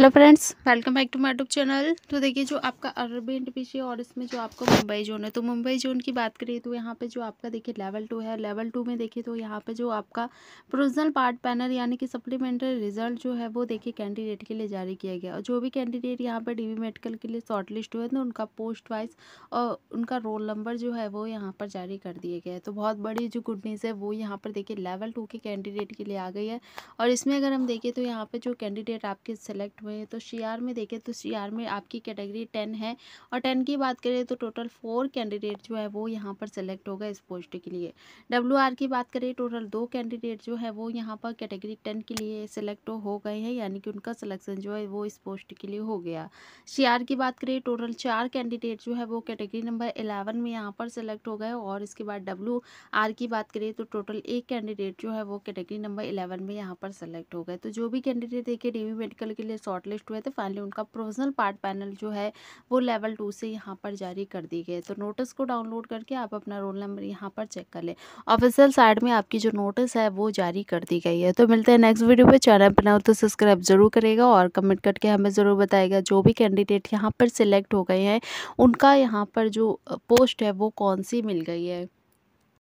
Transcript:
hello friends welcome back to my tube channel तो देखिए जो आपका अरबेंट पीछे और इसमें जो आपको मुंबई जोन है तो मुंबई जोन की बात करिए तो यहाँ पे जो आपका देखिए लेवल टू है लेवल टू में देखिए तो यहाँ पे जो आपका प्रोजनल पार्ट पैनल यानी कि सप्लीमेंट्री रिजल्ट जो है वो देखिए कैंडिडेट के लिए जारी किया गया और जो भी कैंडिडेट यहाँ पर डी मेडिकल के लिए शॉर्ट लिस्ट हुए थे तो उनका पोस्ट वाइज और उनका रोल नंबर जो है वो यहाँ पर जारी कर दिए गए तो बहुत बड़ी जो गुड न्यूज़ है वो यहाँ पर देखिए लेवल टू के कैंडिडेट के लिए आ गई है और इसमें अगर हम देखें तो यहाँ पर जो कैंडिडेट आपके सेलेक्ट हुए हुए हैं तो सीआर में देखें तो सीआर में आपकी कैटेगरी टेन है और टेन की बात करें तो टोटल फोर कैंडिडेट जो है वो यहाँ पर सेलेक्ट होगा इस पोस्ट के लिए डब्ल्यू की बात करें टोटल दो कैंडिडेट जो है वो यहाँ पर कैटेगरी टेन के लिए सेलेक्ट हो गए हैं यानी कि उनका सिलेक्शन जो है वो इस पोस्ट के लिए हो गया सी की बात करें टोटल चार कैंडिडेट जो है वो कैटेगरी नंबर एलेवन में यहाँ पर सेलेक्ट हो गए और इसके बाद डब्ल्यू की बात करें तो टोटल एक कैंडिडेट जो है वो कैटेगरी नंबर इलेवन में यहाँ पर सेलेक्ट हो गए तो जो भी कैंडिडेट देखे डीवी मेडिकल के लिए शॉर्ट शॉर्टलिस्ट हुए थे फाइनली उनका प्रोविजनल पार्ट पैनल जो है वो लेवल टू से यहाँ पर जारी कर दी गई तो नोटिस को डाउनलोड करके आप अपना रोल नंबर यहाँ पर चेक कर लें ऑफिशियल साइड में आपकी जो नोटिस है वो जारी कर दी गई है तो मिलते हैं नेक्स्ट वीडियो पर चैनल बनाओ तो सब्सक्राइब जरूर करेगा और कमेंट करके हमें ज़रूर बताएगा जो भी कैंडिडेट यहाँ पर सिलेक्ट हो गए हैं उनका यहाँ पर जो पोस्ट है वो कौन सी मिल गई है